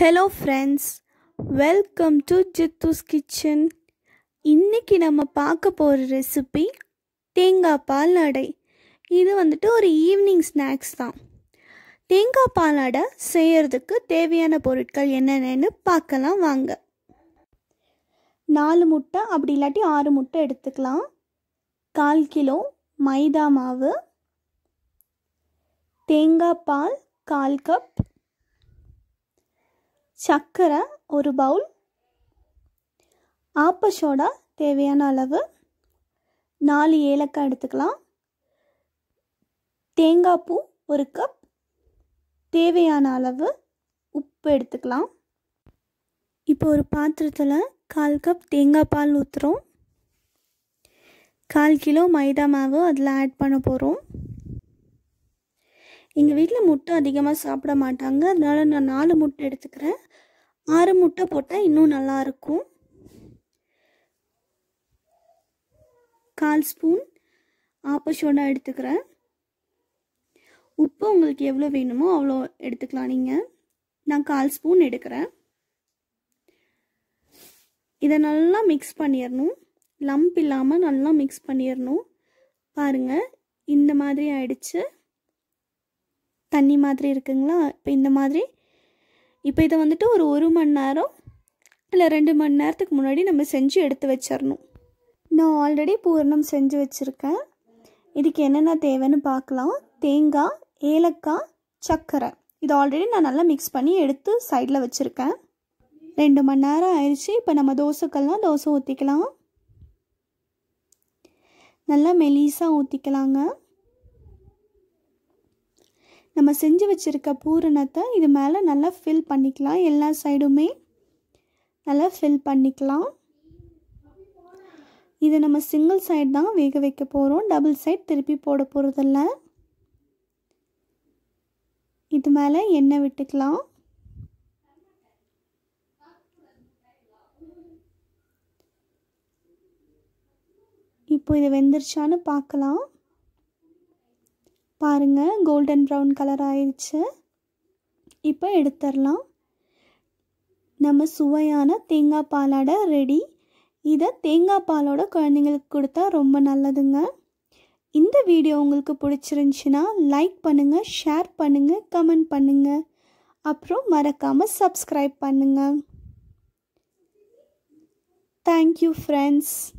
hello friends welcome to Jithu's kitchen இன்றைக்கி நம்ம பார்க்க போகிற ரெசிபி தேங்காய் பால் நடை இது வந்துட்டு ஒரு ஈவினிங் ஸ்நாக்ஸ் தான் தேங்காய் பால் நடை செய்கிறதுக்கு தேவையான பொருட்கள் என்னென்னு பார்க்கலாம் வாங்க நாலு முட்டை அப்படி இல்லாட்டி ஆறு முட்டை எடுத்துக்கலாம் கால் கிலோ மைதா மாவு தேங்காய் பால் கால் கப் சர்க்கரை ஒரு பவுல் ஆப்ப சோடா தேவையான அளவு நாலு ஏலக்காய் எடுத்துக்கலாம் தேங்காய் பூ ஒரு கப் தேவையான அளவு உப்பு எடுத்துக்கலாம் இப்போ ஒரு பாத்திரத்தில் கால் கப் தேங்காய் பால் ஊற்றுறோம் கால் கிலோ மைதா மாவு அதில் ஆட் பண்ண போகிறோம் எங்கள் வீட்டில் முட்டை அதிகமாக சாப்பிட மாட்டாங்க அதனால் நான் நாலு முட்டை எடுத்துக்கிறேன் ஆறு முட்டை போட்டால் இன்னும் நல்லாயிருக்கும் கால் ஸ்பூன் ஆப்பசோடா எடுத்துக்கிறேன் உப்பு உங்களுக்கு எவ்வளோ வேணுமோ அவ்வளோ எடுத்துக்கலாம் நீங்கள் நான் கால் ஸ்பூன் எடுக்கிறேன் இதை நல்லா மிக்ஸ் பண்ணிடணும் லம்ப் இல்லாமல் நல்லா மிக்ஸ் பண்ணிடணும் பாருங்கள் இந்த மாதிரி ஆயிடுச்சு தண்ணி மாதிரி இருக்குங்களா இப்போ இந்த மாதிரி இப்போ இதை வந்துட்டு ஒரு ஒரு மணி நேரம் இல்லை ரெண்டு மணி நேரத்துக்கு முன்னாடி நம்ம செஞ்சு எடுத்து வச்சிடணும் நான் ஆல்ரெடி பூரணம் செஞ்சு வச்சுருக்கேன் இதுக்கு என்னென்ன தேவைன்னு பார்க்கலாம் தேங்காய் ஏலக்காய் சர்க்கரை இது ஆல்ரெடி நான் நல்லா மிக்ஸ் பண்ணி எடுத்து சைடில் வச்சுருக்கேன் ரெண்டு மணி நேரம் ஆயிடுச்சு இப்போ நம்ம தோசைக்கெல்லாம் தோசை ஊற்றிக்கலாம் நல்லா மெலிசாக ஊற்றிக்கலாங்க நம்ம செஞ்சு வச்சுருக்க பூரணத்தை இது மேலே நல்லா ஃபில் பண்ணிக்கலாம் எல்லா சைடுமே நல்லா ஃபில் பண்ணிக்கலாம் இதை நம்ம சிங்கிள் சைடு தான் வேக வைக்க போகிறோம் டபுள் சைட் திருப்பி போட போகிறதில்ல இது மேலே எண்ணெய் விட்டுக்கலாம் இப்போ இது வெந்துருச்சான்னு பார்க்கலாம் பாருங்கள் கோல்டன் ப்ரௌன் கலர் ஆயிடுச்சு இப்போ எடுத்துடலாம் நம்ம சுவையான தேங்காய் பாலாடை ரெடி இதை தேங்காய் பாலோட குழந்தைங்களுக்கு கொடுத்தா ரொம்ப நல்லதுங்க இந்த வீடியோ உங்களுக்கு பிடிச்சிருந்துச்சின்னா லைக் பண்ணுங்கள் ஷேர் பண்ணுங்கள் கமெண்ட் பண்ணுங்கள் அப்புறம் மறக்காமல் சப்ஸ்கிரைப் பண்ணுங்கள் தேங்க்யூ ஃப்ரெண்ட்ஸ்